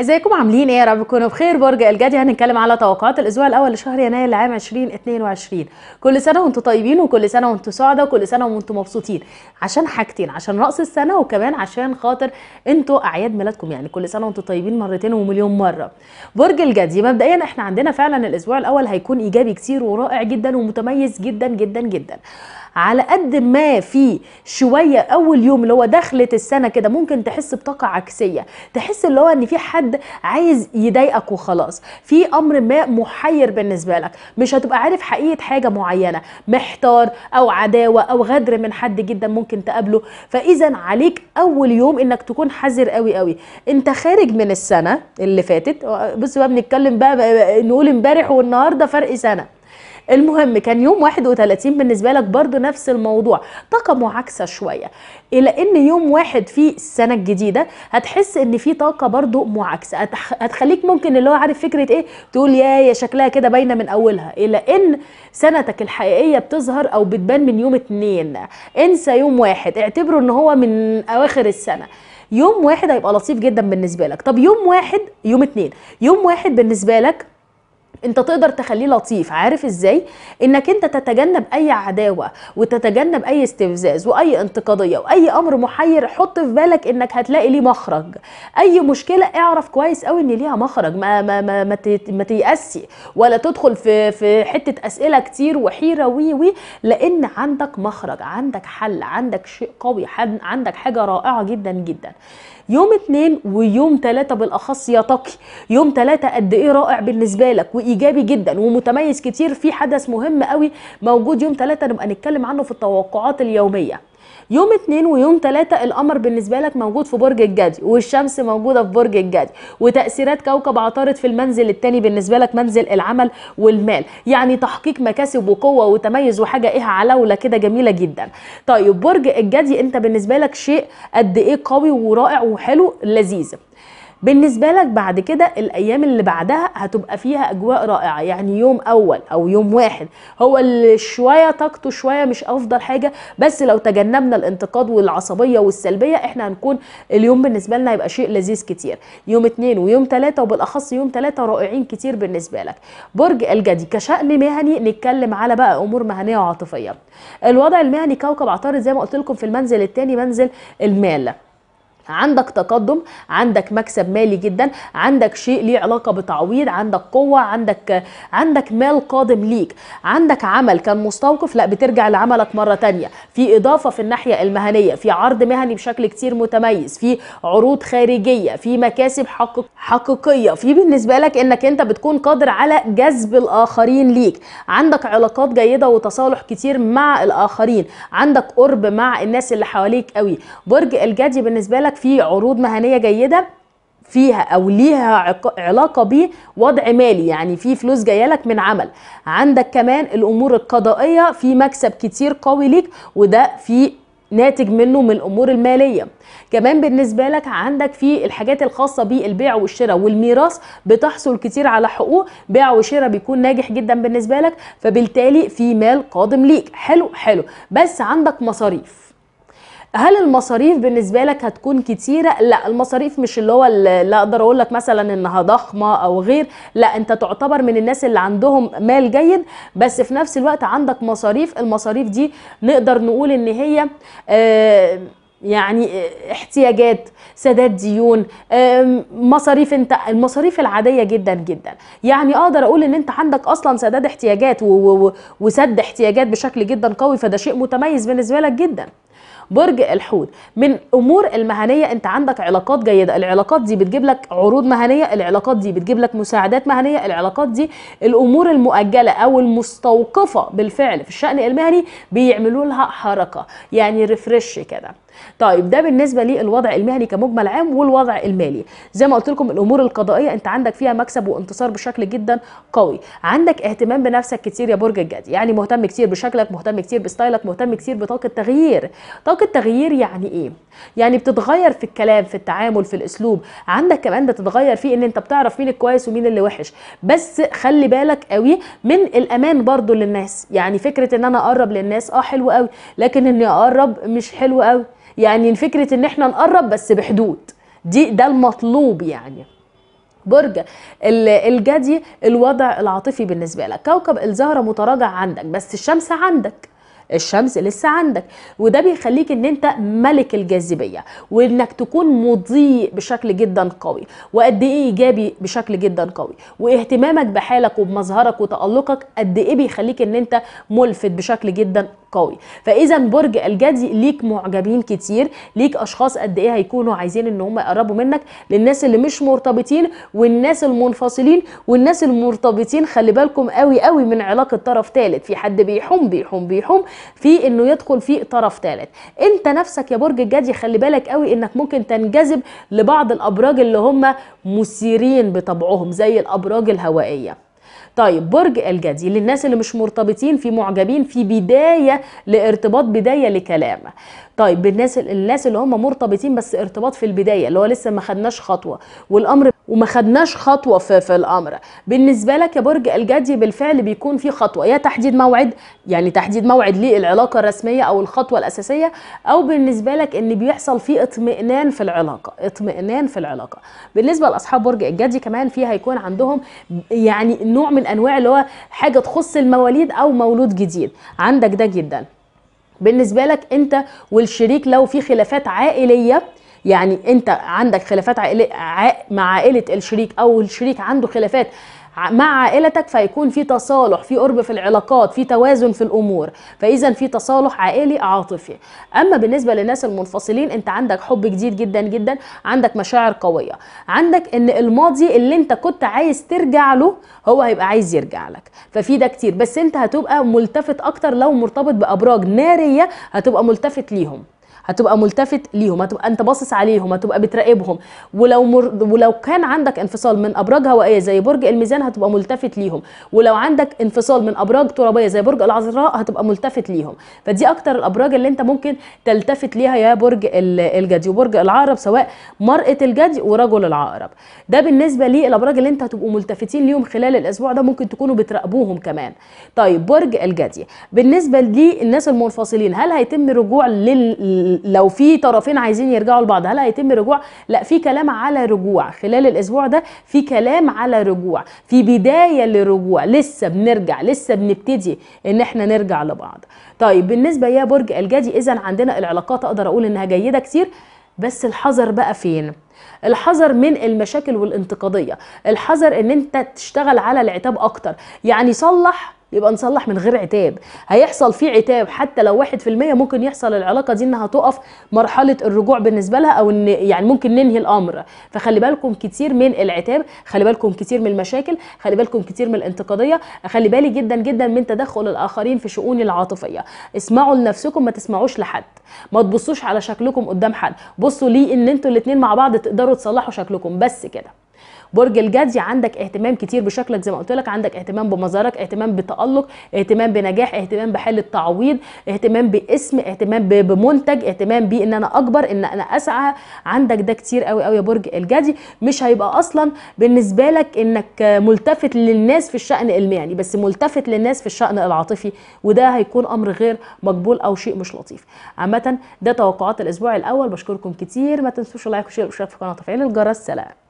ازيكم عاملين ايه يا رب تكونوا بخير برج الجدي هنتكلم على توقعات الاسبوع الاول لشهر يناير لعام 2022 كل سنه وانتم طيبين وكل سنه وانتم سعداء وكل سنه وانتم مبسوطين عشان حاجتين عشان رأس السنه وكمان عشان خاطر انتم اعياد ميلادكم يعني كل سنه وانتم طيبين مرتين ومليون مره برج الجدي مبدئيا احنا عندنا فعلا الاسبوع الاول هيكون ايجابي كتير ورائع جدا ومتميز جدا جدا جدا على قد ما في شويه اول يوم اللي هو دخله السنه كده ممكن تحس بطاقه عكسيه تحس اللي هو ان في حد عايز يضايقك وخلاص في امر ما محير بالنسبه لك مش هتبقى عارف حقيقه حاجه معينه محتار او عداوه او غدر من حد جدا ممكن تقابله فاذا عليك اول يوم انك تكون حذر قوي قوي انت خارج من السنه اللي فاتت بص بقى بنتكلم بقى نقول امبارح والنهارده فرق سنه المهم كان يوم 31 بالنسبه لك برضو نفس الموضوع طاقه معاكسه شويه الى ان يوم واحد في السنه الجديده هتحس ان في طاقه برضو معاكسه هتخليك ممكن اللي هو عارف فكره ايه تقول يا يا شكلها كده باينه من اولها الى ان سنتك الحقيقيه بتظهر او بتبان من يوم اتنين انسى يوم واحد اعتبره ان هو من اواخر السنه يوم واحد هيبقى لطيف جدا بالنسبه لك طب يوم واحد يوم اتنين يوم واحد بالنسبه لك انت تقدر تخليه لطيف عارف ازاي انك انت تتجنب اي عداوه وتتجنب اي استفزاز واي انتقاديه واي امر محير حط في بالك انك هتلاقي ليه مخرج اي مشكله اعرف كويس قوي ان ليها مخرج ما ما ما ما, ما تيأسي ولا تدخل في في حته اسئله كتير وحيره وي وي لان عندك مخرج عندك حل عندك شيء قوي عندك حاجه رائعه جدا جدا يوم اتنين ويوم تلاتة بالاخص يا تقي يوم تلاتة قد ايه رائع بالنسبه لك وايجابي جدا ومتميز كتير في حدث مهم قوي موجود يوم 3 نبقى نتكلم عنه في التوقعات اليوميه يوم اثنين ويوم تلاتة القمر بالنسبة لك موجود في برج الجدي والشمس موجودة في برج الجدي وتأثيرات كوكب عطارد في المنزل التاني بالنسبة لك منزل العمل والمال يعني تحقيق مكاسب وقوة وتميز وحاجة ايه علولة كده جميلة جدا طيب برج الجدي انت بالنسبة لك شيء قد ايه قوي ورائع وحلو لذيذ بالنسبه لك بعد كده الايام اللي بعدها هتبقى فيها اجواء رائعه يعني يوم اول او يوم واحد هو اللي شويه طاقته شويه مش افضل حاجه بس لو تجنبنا الانتقاد والعصبيه والسلبيه احنا هنكون اليوم بالنسبه لنا هيبقى شيء لذيذ كتير يوم اتنين ويوم تلاته وبالاخص يوم تلاته رائعين كتير بالنسبه لك برج الجدي كشأن مهني نتكلم على بقى امور مهنيه وعاطفيه الوضع المهني كوكب عطارد زي ما قلت لكم في المنزل الثاني منزل المال عندك تقدم عندك مكسب مالي جدا عندك شيء ليه علاقه بتعويض عندك قوه عندك عندك مال قادم ليك عندك عمل كان مستوقف لا بترجع لعملك مره تانية في اضافه في الناحيه المهنيه في عرض مهني بشكل كتير متميز في عروض خارجيه في مكاسب حقق حقيقيه في بالنسبه لك انك انت بتكون قادر على جذب الاخرين ليك عندك علاقات جيده وتصالح كتير مع الاخرين عندك قرب مع الناس اللي حواليك قوي برج الجدي بالنسبه لك لك في عروض مهنيه جيده فيها او ليها علاقه بوضع مالي يعني في فلوس جايه لك من عمل عندك كمان الامور القضائيه في مكسب كتير قوي ليك وده في ناتج منه من الامور الماليه كمان بالنسبه لك عندك في الحاجات الخاصه بالبيع والشراء والميراث بتحصل كتير على حقوق بيع وشراء بيكون ناجح جدا بالنسبه لك فبالتالي في مال قادم ليك حلو حلو بس عندك مصاريف هل المصاريف بالنسبه لك هتكون كتيره لا المصاريف مش اللي هو اللي اقدر اقول لك مثلا انها ضخمه او غير لا انت تعتبر من الناس اللي عندهم مال جيد بس في نفس الوقت عندك مصاريف المصاريف دي نقدر نقول ان هي آه يعني آه، احتياجات سداد ديون آه، مصاريف انت المصاريف العاديه جدا جدا يعني اقدر اقول ان انت عندك اصلا سداد احتياجات وسد احتياجات بشكل جدا قوي فده شيء متميز بالنسبه لك جدا برج الحوت من امور المهنيه انت عندك علاقات جيده العلاقات دي بتجيب لك عروض مهنيه العلاقات دي بتجيب لك مساعدات مهنيه العلاقات دي الامور المؤجله او المستوقفه بالفعل في الشان المهني بيعملوا لها حركه يعني ريفرش كده طيب ده بالنسبه للوضع المهني كمجمل عام والوضع المالي زي ما قلت لكم الامور القضائيه انت عندك فيها مكسب وانتصار بشكل جدا قوي عندك اهتمام بنفسك كتير يا برج الجدي يعني مهتم كتير بشكلك مهتم كتير بستايلك مهتم كتير بطاقه تغيير طاقة تغيير يعني ايه؟ يعني بتتغير في الكلام في التعامل في الاسلوب عندك كمان بتتغير في ان انت بتعرف مين الكويس ومين اللي وحش بس خلي بالك قوي من الامان برضو للناس يعني فكرة ان انا اقرب للناس اه حلو قوي لكن اني اقرب مش حلو قوي يعني فكرة ان احنا نقرب بس بحدود دي ده المطلوب يعني برج الجدي الوضع العاطفي بالنسبة لك كوكب الزهرة متراجع عندك بس الشمس عندك الشمس لسه عندك وده بيخليك ان انت ملك الجاذبيه وانك تكون مضيء بشكل جدا قوي وقد ايه ايجابي بشكل جدا قوي واهتمامك بحالك وبمظهرك وتالقك قد ايه بيخليك ان انت ملفت بشكل جدا قوي فاذا برج الجدي ليك معجبين كتير ليك اشخاص قد ايه هيكونوا عايزين ان هم يقربوا منك للناس اللي مش مرتبطين والناس المنفصلين والناس المرتبطين خلي بالكم قوي قوي من علاقه طرف ثالث في حد بيحوم بيحوم بيحوم في انه يدخل في طرف ثالث انت نفسك يا برج الجدي خلي بالك قوي انك ممكن تنجذب لبعض الابراج اللي هم مثيرين بطبعهم زي الابراج الهوائيه طيب برج الجدي للناس اللي مش مرتبطين في معجبين في بدايه لارتباط بدايه لكلام طيب بالناس الناس اللي هم مرتبطين بس ارتباط في البدايه اللي هو لسه ما خدناش خطوه والامر وما خدناش خطوه في, في الامر بالنسبه لك يا برج الجدي بالفعل بيكون في خطوه يا تحديد موعد يعني تحديد موعد للعلاقه الرسميه او الخطوه الاساسيه او بالنسبه لك ان بيحصل في اطمئنان في العلاقه اطمئنان في العلاقه بالنسبه لاصحاب برج الجدي كمان في هيكون عندهم يعني نوع من انواع اللي هو حاجه تخص المواليد او مولود جديد عندك ده جدا بالنسبه لك انت والشريك لو في خلافات عائليه يعني انت عندك خلافات عائلية مع عائله الشريك او الشريك عنده خلافات مع عائلتك فيكون في تصالح في قرب في العلاقات في توازن في الامور فاذا في تصالح عائلي عاطفي اما بالنسبه للناس المنفصلين انت عندك حب جديد جدا جدا عندك مشاعر قويه عندك ان الماضي اللي انت كنت عايز ترجع له هو هيبقى عايز يرجع لك ففي ده كتير بس انت هتبقى ملتفت اكتر لو مرتبط بابراج ناريه هتبقى ملتفت ليهم هتبقى ملتفت ليهم هتبقى انت باصص عليهم هتبقى بتراقبهم ولو مر... ولو كان عندك انفصال من ابراج هوائيه زي برج الميزان هتبقى ملتفت ليهم ولو عندك انفصال من ابراج ترابيه زي برج العذراء هتبقى ملتفت ليهم فدي اكتر الابراج اللي انت ممكن تلتفت ليها يا برج الجدي وبرج العقرب سواء مرأة الجدي ورجل العقرب ده بالنسبه للابراج اللي انت هتبقوا ملتفتين ليهم خلال الاسبوع ده ممكن تكونوا بتراقبوهم كمان طيب برج الجدي بالنسبه للناس المنفصلين هل هيتم رجوع لل لو في طرفين عايزين يرجعوا لبعض هل هيتم رجوع لا في كلام على رجوع خلال الاسبوع ده في كلام على رجوع في بدايه لرجوع لسه بنرجع لسه بنبتدي ان احنا نرجع لبعض طيب بالنسبه يا برج الجدي اذا عندنا العلاقات اقدر اقول انها جيده كتير بس الحذر بقى فين الحذر من المشاكل والانتقاديه الحذر ان انت تشتغل على العتاب اكتر يعني صلح يبقى نصلح من غير عتاب هيحصل في عتاب حتى لو 1% ممكن يحصل العلاقه دي انها تقف مرحله الرجوع بالنسبه لها او ان يعني ممكن ننهي الامر فخلي بالكم كتير من العتاب خلي بالكم كتير من المشاكل خلي بالكم كتير من الانتقاديه خلي بالي جدا جدا من تدخل الاخرين في شؤوني العاطفيه اسمعوا لنفسكم ما تسمعوش لحد ما تبصوش على شكلكم قدام حد بصوا ليه ان انتوا الاثنين مع بعض تقدروا تصلحوا شكلكم بس كده برج الجدي عندك اهتمام كتير بشكلك زي ما قلت لك عندك اهتمام بمظهرك اهتمام بتالق اهتمام بنجاح اهتمام بحل التعويض اهتمام باسم اهتمام بمنتج اهتمام بان انا اكبر ان انا اسعى عندك ده كتير قوي قوي يا برج الجدي مش هيبقى اصلا بالنسبه لك انك ملتفت للناس في الشان المهني بس ملتفت للناس في الشان العاطفي وده هيكون امر غير مقبول او شيء مش لطيف عامه ده توقعات الاسبوع الاول بشكركم كتير ما تنسوش لايك وشير واشتراك في القناه وتفعيل الجرس سلام